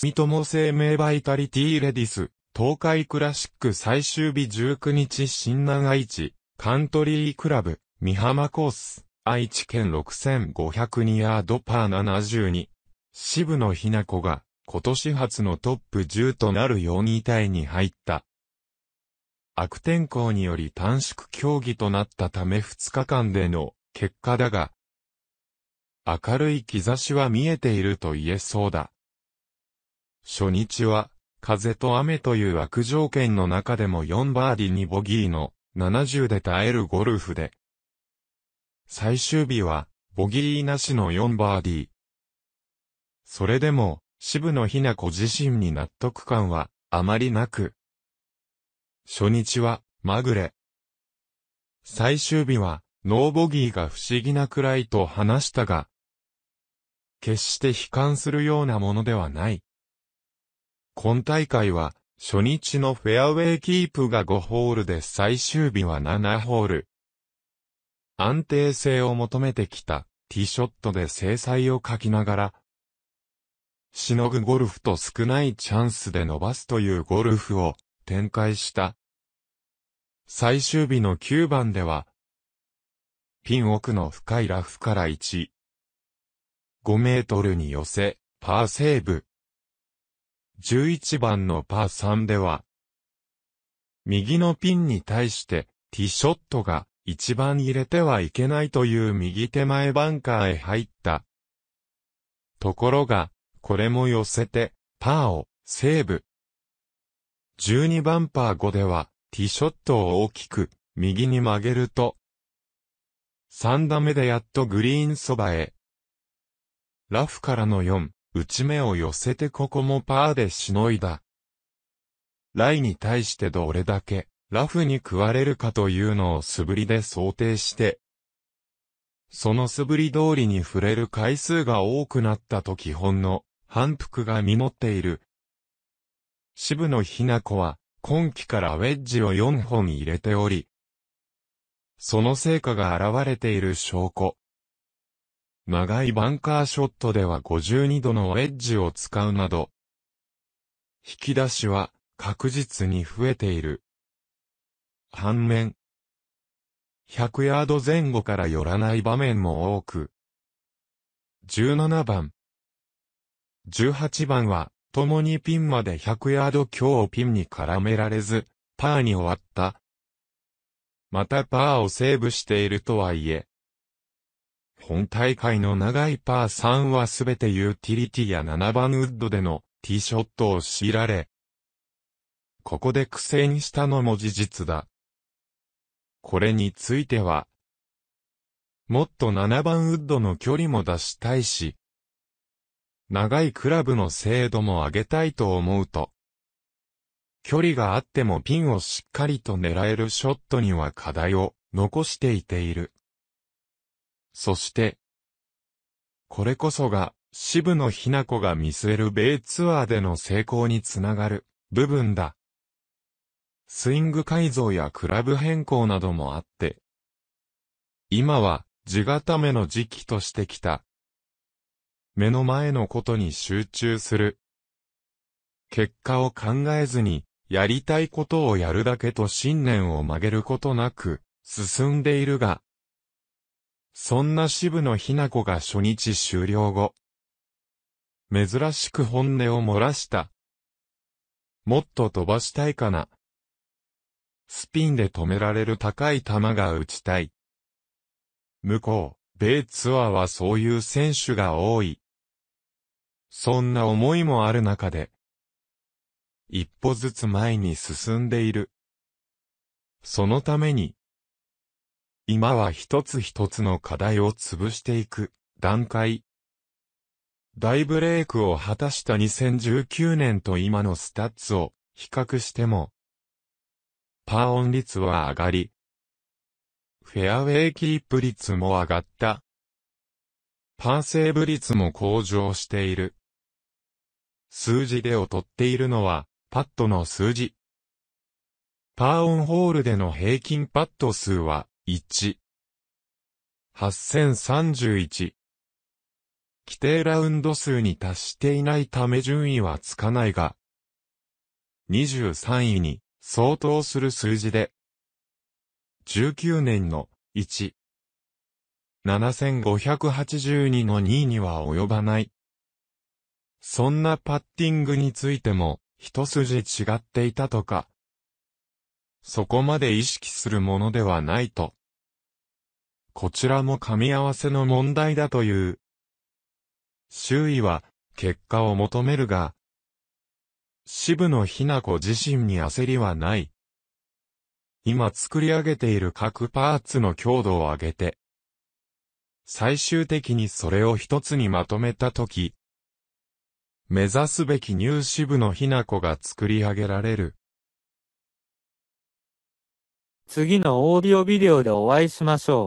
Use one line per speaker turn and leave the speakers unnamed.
住友生命バイタリティレディス、東海クラシック最終日19日新南愛知、カントリークラブ、三浜コース、愛知県6502ヤードパー72。渋野日向子が、今年初のトップ10となる4位タイに入った。悪天候により短縮競技となったため2日間での結果だが、明るい兆しは見えていると言えそうだ。初日は、風と雨という悪条件の中でも4バーディー2ボギーの70で耐えるゴルフで。最終日は、ボギーなしの4バーディー。それでも、渋野日向子自身に納得感は、あまりなく。初日は、まぐれ。最終日は、ノーボギーが不思議なくらいと話したが、決して悲観するようなものではない。今大会は、初日のフェアウェイキープが5ホールで最終日は7ホール。安定性を求めてきたティショットで精彩を書きながら、しのぐゴルフと少ないチャンスで伸ばすというゴルフを展開した。最終日の9番では、ピン奥の深いラフから1、5メートルに寄せ、パーセーブ。11番のパー3では、右のピンに対してティショットが一番入れてはいけないという右手前バンカーへ入った。ところが、これも寄せて、パーをセーブ。12番パー5では、ティショットを大きく、右に曲げると、3打目でやっとグリーンそばへ。ラフからの4。内目を寄せてここもパーでしのいだ。ライに対してどれだけ、ラフに食われるかというのを素振りで想定して、その素振り通りに触れる回数が多くなったと基本の反復が実っている。渋野ひな子は、今季からウェッジを4本入れており、その成果が現れている証拠。長いバンカーショットでは52度のエッジを使うなど、引き出しは確実に増えている。反面、100ヤード前後から寄らない場面も多く、17番、18番は、共にピンまで100ヤード強をピンに絡められず、パーに終わった。またパーをセーブしているとはいえ、本大会の長いパー3はすべてユーティリティや7番ウッドでのティーショットを強いられ、ここで苦戦したのも事実だ。これについては、もっと7番ウッドの距離も出したいし、長いクラブの精度も上げたいと思うと、距離があってもピンをしっかりと狙えるショットには課題を残していている。そして、これこそが、渋野日向子が見据える米ツアーでの成功につながる部分だ。スイング改造やクラブ変更などもあって、今は地固めの時期としてきた。目の前のことに集中する。結果を考えずに、やりたいことをやるだけと信念を曲げることなく、進んでいるが、そんな渋野日向子が初日終了後、珍しく本音を漏らした。もっと飛ばしたいかな。スピンで止められる高い球が打ちたい。向こう、米ツアーはそういう選手が多い。そんな思いもある中で、一歩ずつ前に進んでいる。そのために、今は一つ一つの課題を潰していく段階。大ブレイクを果たした2019年と今のスタッツを比較しても、パーオン率は上がり、フェアウェイキープ率も上がった。パーセーブ率も向上している。数字で劣っているのは、パットの数字。パーオンホールでの平均パット数は、1。8031。規定ラウンド数に達していないため順位はつかないが、23位に相当する数字で、19年の1。7582の2位には及ばない。そんなパッティングについても、一筋違っていたとか。そこまで意識するものではないと。こちらも噛み合わせの問題だという。周囲は、結果を求めるが、渋野ひな子自身に焦りはない。今作り上げている各パーツの強度を上げて、最終的にそれを一つにまとめたとき、目指すべきニューシブのひなこが作り上げられる。次のオーディオビデオでお会いしましょう。